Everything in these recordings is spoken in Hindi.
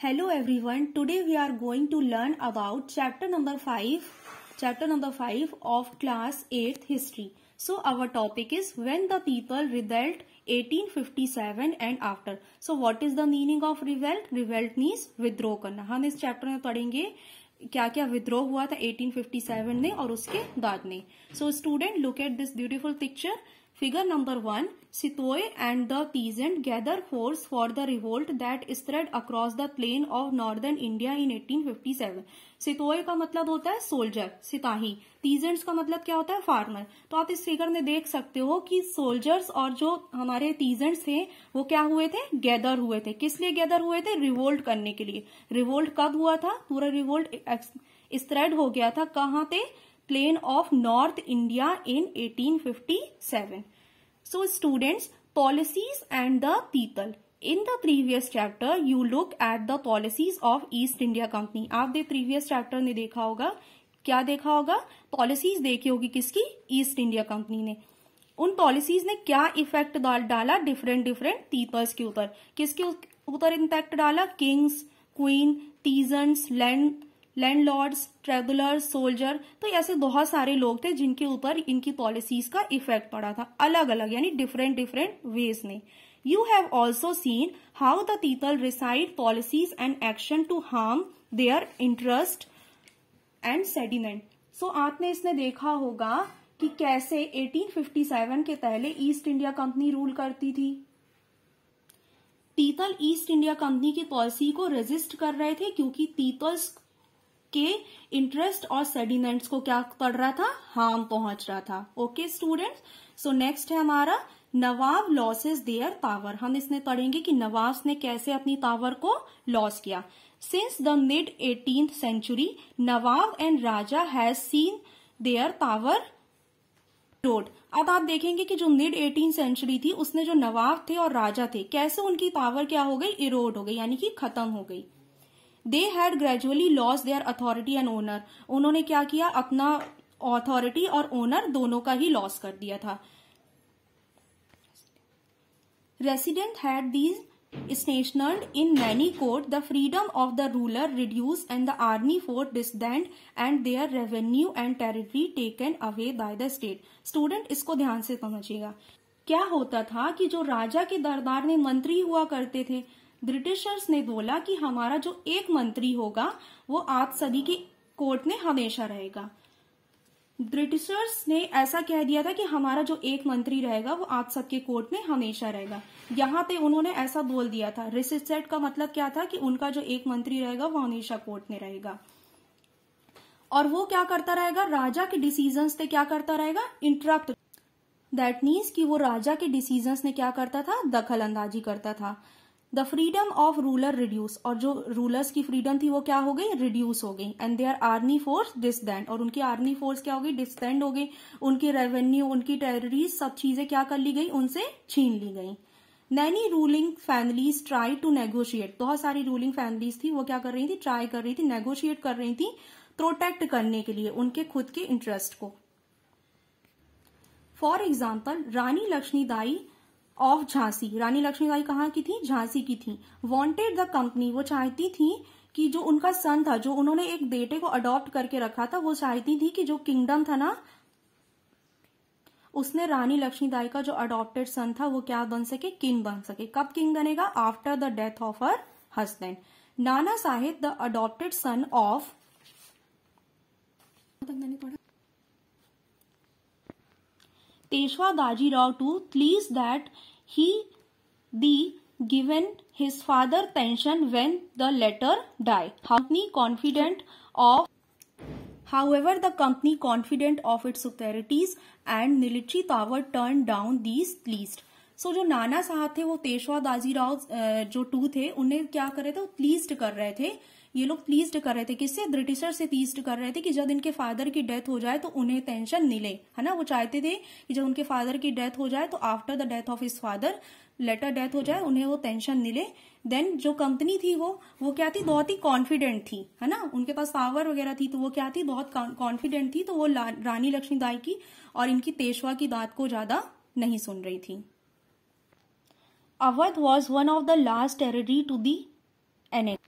hello everyone today we are going to learn about chapter number 5 chapter number 5 of class 8th history so our topic is when the people rebelled 1857 and after so what is the meaning of revolt revolt means withdraw karna hum is chapter mein padhenge क्या क्या विद्रोह हुआ था 1857 में और उसके बाद में so student look at this beautiful picture figure number one सितोए and the peasant gather force for the revolt that spread across the plain of northern India in 1857. सितोए का मतलब होता है सोल्जर सिताही पीजेंट्स का मतलब क्या होता है फार्मर तो आप इस फिगर में देख सकते हो कि सोल्जर्स और जो हमारे पीजेंट्स थे वो क्या हुए थे गैदर हुए थे किस लिए गैदर हुए थे रिवोल्ट करने के लिए रिवोल्ट कब हुआ था पूरा रिवोल्ट स्प्रेड हो गया था कहाँ थे plain of north India in 1857 So students, policies and the people. In the previous chapter, you look at the policies of East India Company. आपने previous chapter ने देखा होगा क्या देखा होगा पॉलिसीज देखी होगी किसकी ईस्ट इंडिया कंपनी ने उन पॉलिसीज ने क्या इफेक्ट डाला डिफरेंट डिफरेंट पीपल्स के ऊपर किसके ऊपर इम्पैक्ट डाला kings queen peasants land landlords regular soldier तो ऐसे बहुत सारे लोग थे जिनके ऊपर इनकी पॉलिसीज का इफेक्ट पड़ा था अलग अलग यानी डिफरेंट डिफरेंट वेज में you have also seen how the people resisted policies and action to harm their interest and sentiment so आपने इसने देखा होगा कि कैसे 1857 के पहले ईस्ट इंडिया कंपनी रूल करती थी पीतल ईस्ट इंडिया कंपनी की पॉलिसी को रेजिस्ट कर रहे थे क्योंकि पीतल्स के इंटरेस्ट और सेडिमेंट्स को क्या पड़ रहा था हार्म पहुंच रहा था ओके स्टूडेंट्स सो नेक्स्ट है हमारा नवाब लॉसेस देयर पावर हम इसमें पढ़ेंगे कि नवाब ने कैसे अपनी पावर को लॉस किया since the mid eighteen century nawab and raja has seen their power erode अब आप देखेंगे कि जो मिड एटीन सेंचुरी थी उसने जो नवाब थे और राजा थे कैसे उनकी पावर क्या हो गई इरोड हो गई यानी कि खत्म हो गई they had gradually loss their authority and honour उन्होंने क्या किया अपना अथॉरिटी और ओनर दोनों का ही लॉस कर दिया था resident had these stationed in many court the freedom of the ruler reduce and the army force disbanded and their revenue and territory taken away by the state student इसको ध्यान से समझिएगा क्या होता था कि जो राजा के दरबार में मंत्री हुआ करते थे ब्रिटिशर्स ने बोला कि हमारा जो एक मंत्री होगा वो आप सदी की कोर्ट में हमेशा रहेगा ब्रिटिशर्स ने ऐसा कह दिया था कि हमारा जो एक मंत्री रहेगा वो आप सबके कोर्ट में हमेशा रहेगा यहाँ पे उन्होंने ऐसा बोल दिया था रिसिसेट का मतलब क्या था कि उनका जो एक मंत्री रहेगा वो हमेशा कोर्ट में रहेगा और वो क्या करता रहेगा राजा के डिसीजन पे क्या करता रहेगा इंटरप्ट दैट मीन्स कि वो राजा के डिसीजन ने क्या करता था दखल अंदाजी करता था the freedom of ruler reduce और जो रूलर्स की फ्रीडम थी वो क्या हो गई रिड्यूस हो गई and their army force disbanded और उनकी आर्मी फोर्स क्या हो गई डिसडेंड हो गई उनके रेवेन्यू उनकी टेररीज सब चीजें क्या कर ली गई उनसे छीन ली गई many ruling families try to negotiate बहुत सारी रूलिंग फैमिलीज थी वो क्या कर रही थी ट्राई कर रही थी नेगोशिएट कर रही थी प्रोटेक्ट करने के लिए उनके खुद के इंटरेस्ट को for example Rani Lakshmibai of Jhansi Rani Lakshmibai कहाँ की थी झांसी की थी वांटेड द कंपनी वो चाहती थी कि जो उनका सन था जो उन्होंने एक बेटे को अडॉप्ट करके रखा था वो चाहती थी कि जो किंगडम था ना उसने रानी लक्ष्मीबाई का जो अडॉप्टेड सन था वो क्या बन सके किंग बन सके कब किंग बनेगा after the death of her husband Nana Sahib the adopted son of तक मैंने पढ़ा Teshwa Daji Rao too pleased that he the given his father pension when the letter die. Company confident of However, the company confident of its authorities and military power turned down these list. सो जो नाना साहब थे वो पेशवा बाजीराव जो टू थे उन्हें क्या कर रहे थे वो प्लीज्ड कर रहे थे ये लोग प्लीज्ड कर रहे थे किससे ब्रिटिशर से प्लीस्ड कर रहे थे कि जब इनके फादर की डेथ हो जाए तो उन्हें टेंशन मिले है ना वो चाहते थे कि जब उनके फादर की डेथ हो जाए तो after the death of his father later death हो जाए उन्हें वो टेंशन मिले देन जो कंपनी थी वो वो क्या थी बहुत ही कॉन्फिडेंट थी है ना उनके पास पावर वगैरह थी तो वो क्या थी बहुत कॉन्फिडेंट थी तो वो रानी दाई की और इनकी पेशवा की बात को ज्यादा नहीं सुन रही थी Awadh was one of the last territory to the N.A.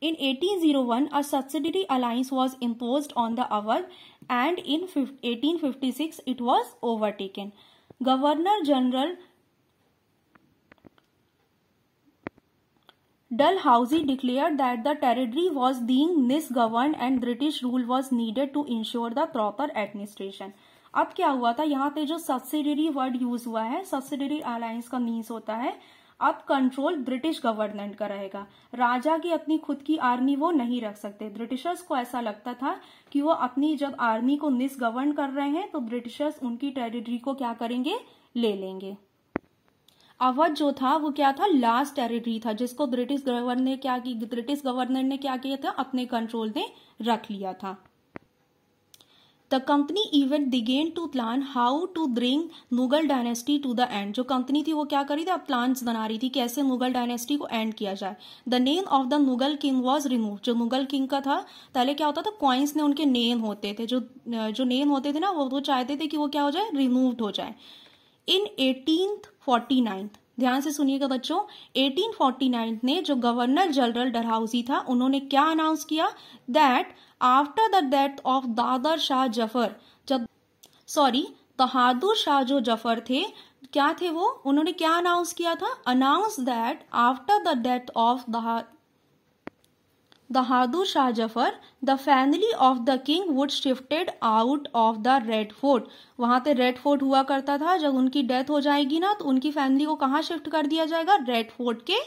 In 1801, a subsidiary alliance was imposed on the Awadh and in 1856 it was overtaken. Governor General Dalhousie declared that the territory was being misgoverned and British rule was needed to ensure the proper administration. अब क्या हुआ था यहाँ पे जो सब्सिडरी वर्ड यूज हुआ है सब्सिडरी अलायंस का मीन्स होता है अब कंट्रोल ब्रिटिश गवर्नमेंट का रहेगा राजा की अपनी खुद की आर्मी वो नहीं रख सकते ब्रिटिशर्स को ऐसा लगता था कि वो अपनी जब आर्मी को मिसगवर्न कर रहे हैं तो ब्रिटिशर्स उनकी टेरिटरी को क्या करेंगे ले लेंगे अवध जो था वो क्या था लास्ट टेरिटरी था जिसको ब्रिटिश गवर्नर ने क्या की ब्रिटिश गवर्नर ने क्या किया था अपने कंट्रोल में रख लिया था the company even began to plan how to bring Mughal dynasty to the end जो कंपनी थी वो क्या कर रही थी अब प्लान बना रही थी कैसे मुगल डायनेस्टी को एंड किया जाए the name of the Mughal king was remove जो मुगल किंग का था पहले क्या होता था क्वाइंस ने उनके नेम होते थे जो जो नेम होते थे ना वो वो चाहते थे कि वो क्या हो जाए रिमूव्ड हो जाए इन एटीन फोर्टी नाइन्थ ध्यान से सुनिएगा बच्चों 1849 ने जो गवर्नर जनरल डरहाउसी था उन्होंने क्या अनाउंस किया that after the death of Bahadur Shah Zafar जब सॉरी बहादुर शाह जो जफर थे क्या थे वो उन्होंने क्या अनाउंस किया था announce that after the death of Bahadur Shah Zafar the family of the king would shifted out of the Red Fort वहां पे रेड फोर्ट हुआ करता था जब उनकी डेथ हो जाएगी ना तो उनकी फैमिली को कहा शिफ्ट कर दिया जाएगा रेड फोर्ट के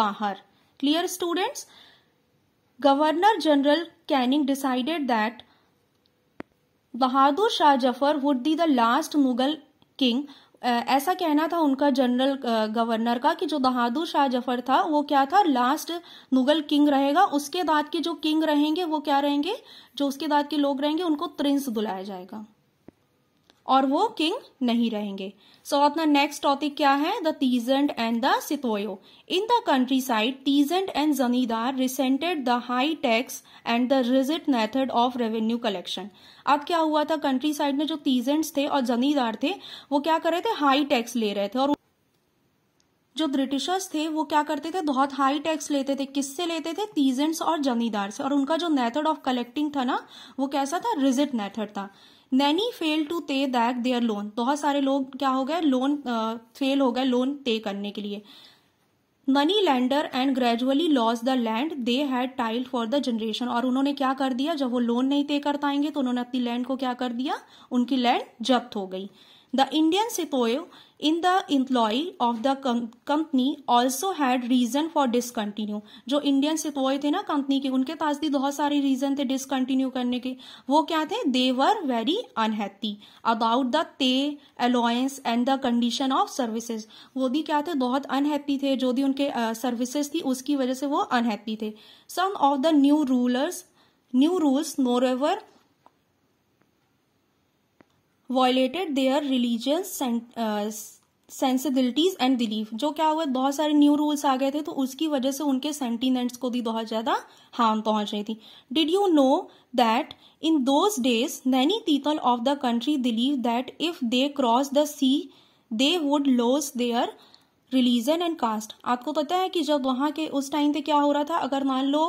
बाहर clear students governor general Canning decided that Bahadur Shah Zafar would be the last Mughal king ऐसा कहना था उनका जनरल गवर्नर का कि जो बहादुर शाह जफर था वो क्या था लास्ट मुगल किंग रहेगा उसके बाद के जो किंग रहेंगे वो क्या रहेंगे जो उसके बाद के लोग रहेंगे उनको प्रिंस बुलाया जाएगा और वो किंग नहीं रहेंगे सो अपना नेक्स्ट टॉपिक क्या है द तीजेंट एंड द सितोयो in the countryside peasant and zamindar resented the high tax and the rigid method of revenue collection अब क्या हुआ था कंट्री साइड में जो तीजेंट्स थे और जनीदार थे वो क्या कर रहे थे हाई टैक्स ले रहे थे और जो ब्रिटिशर्स थे वो क्या करते थे बहुत हाई टैक्स लेते थे किससे लेते थे तीजेंट्स और जमीदार से और उनका जो मेथड ऑफ कलेक्टिंग था ना वो कैसा था रिजिट मेथड था many fail to pay back there loan बहुत सारे लोग क्या हो गए लोन फेल हो गए लोन पे करने के लिए money lender and gradually loss the land they had tilled for the generation और उन्होंने क्या कर दिया जब वो लोन नहीं पे कर पाएंगे तो उन्होंने अपनी लैंड को क्या कर दिया उनकी लैंड जब्त हो गई the Indian sepoys in the employ of the company also had reason for discontinue जो इंडियन एम्प्लॉय थे ना कंपनी के उनके पास भी बहुत सारे रीजन थे डिसकंटिन्यू करने के वो क्या थे they were very unhappy about the pay allowance and the condition of services वो भी क्या थे बहुत अनहैप्पी थे जो भी उनके सर्विसेज uh, थी उसकी वजह से वो अनहैप्पी थे some of the new rulers new rules moreover violated their religious sensibilities and belief जो क्या हुआ बहुत सारे न्यू रूल्स आ गए थे तो उसकी वजह से उनके सेंटिनेंट्स को भी बहुत ज्यादा हार्म पहुंच रही थी did you know that in those days many people of the country believe that if they cross the sea they would lose their religion and caste आपको पता है कि जब वहां के उस टाइम पे क्या हो रहा था अगर मान लो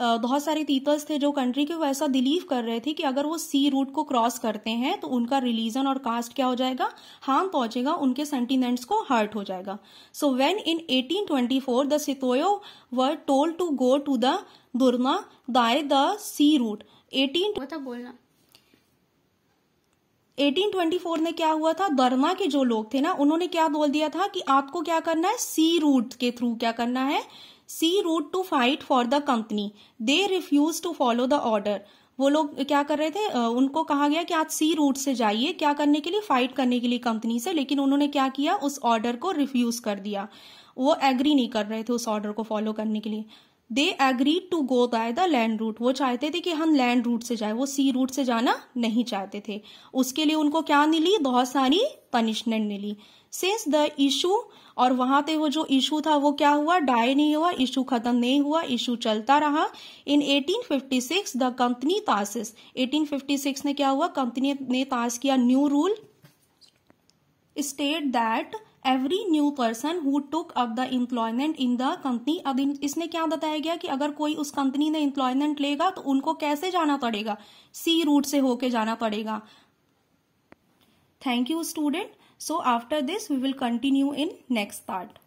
बहुत सारे पीपल्स थे जो कंट्री के वो ऐसा बिलीव कर रहे थे कि अगर वो सी रूट को क्रॉस करते हैं तो उनका रिलीजन और कास्ट क्या हो जाएगा हार्म पहुंचेगा उनके सेंटिमेंट्स को हर्ट हो जाएगा so when in eighteen twenty four the सितोयो were told to go to the Burma by the sea route eighteen बोलना 1824 में क्या हुआ था बर्मा के जो लोग थे ना उन्होंने क्या बोल दिया था कि आपको क्या करना है सी रूट के थ्रू क्या करना है sea route to fight for the company they refuse to follow the order वो लोग क्या कर रहे थे उनको कहा गया कि आप सी रूट से जाइए क्या करने के लिए फाइट करने के लिए कंपनी से लेकिन उन्होंने क्या किया उस ऑर्डर को रिफ्यूज कर दिया वो एग्री नहीं कर रहे थे उस ऑर्डर को फॉलो करने के लिए they agree to go by the land route वो चाहते थे कि हम लैंड रूट से जाए वो सी रूट से जाना नहीं चाहते थे उसके लिए उनको क्या मिली बहुत सारी पनिशमेंट मिली सिंस द इशू और वहां पे वो जो इशू था वो क्या हुआ डाय नहीं हुआ इशू खत्म नहीं हुआ इशू चलता रहा इन 1856 द कंपनी पासिस 1856 ने क्या हुआ कंपनी ने तास किया new rule state that every new person who took up the employment in the company अब इसने क्या बताया गया कि अगर कोई उस कंपनी ने इम्प्लॉयमेंट लेगा तो उनको कैसे जाना पड़ेगा सी रूट से होके जाना पड़ेगा thank you student so after this we will continue in next part